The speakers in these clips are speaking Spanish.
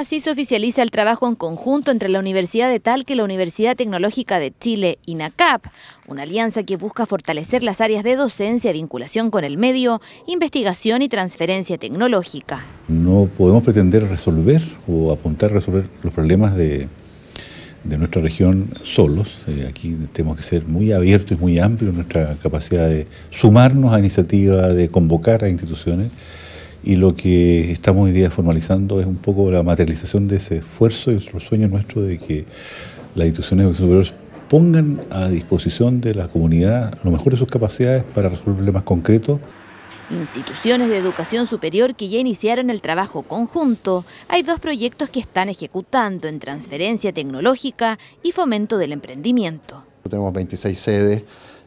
Así se oficializa el trabajo en conjunto entre la Universidad de Tal y la Universidad Tecnológica de Chile, INACAP, una alianza que busca fortalecer las áreas de docencia, vinculación con el medio, investigación y transferencia tecnológica. No podemos pretender resolver o apuntar a resolver los problemas de, nuestra región solos. Eh, aquí tenemos que ser muy abiertos y muy amplios en nuestra capacidad de sumarnos a iniciativas, de convocar a instituciones y lo que estamos hoy día formalizando es un poco la materialización de ese esfuerzo y nuestro sueño nuestro de que las instituciones de educación superior pongan a disposición de la comunidad lo mejor de sus capacidades para resolver problemas concretos. Instituciones de educación superior que ya iniciaron el trabajo conjunto. Hay dos proyectos que están ejecutando en transferencia tecnológica y fomento del emprendimiento. Tenemos 26 sedes,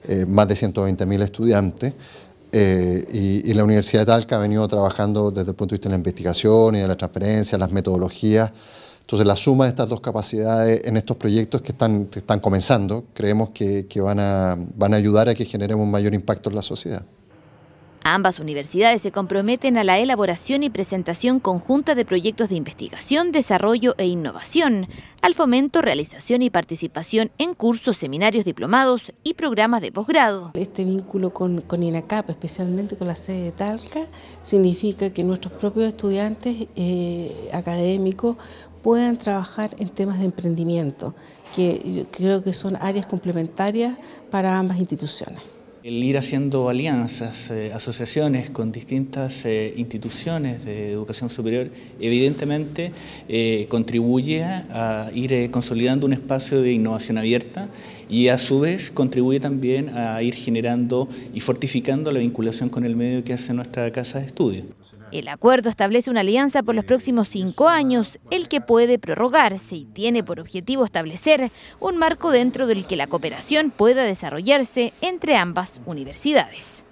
eh, más de 120.000 estudiantes. Eh, y, la Universidad de Talca ha venido trabajando desde el punto de vista de la investigación y de la transferencia, las metodologías. Entonces, la suma de estas dos capacidades en estos proyectos que están, están comenzando, creemos que, van, a, van a ayudar a que generemos un mayor impacto en la sociedad. Ambas universidades se comprometen a la elaboración y presentación conjunta de proyectos de investigación, desarrollo e innovación, al fomento, realización y participación en cursos, seminarios, diplomados y programas de posgrado. Este vínculo con, con INACAP, especialmente con la sede de Talca, significa que nuestros propios estudiantes eh, académicos puedan trabajar en temas de emprendimiento, que yo creo que son áreas complementarias para ambas instituciones. El ir haciendo alianzas, eh, asociaciones con distintas eh, instituciones de educación superior, evidentemente eh, contribuye a ir consolidando un espacio de innovación abierta y a su vez contribuye también a ir generando y fortificando la vinculación con el medio que hace nuestra casa de estudio. El acuerdo establece una alianza por los eh, próximos cinco años, el que puede prorrogarse y tiene por objetivo establecer un marco dentro del que la cooperación pueda desarrollarse entre ambas universidades.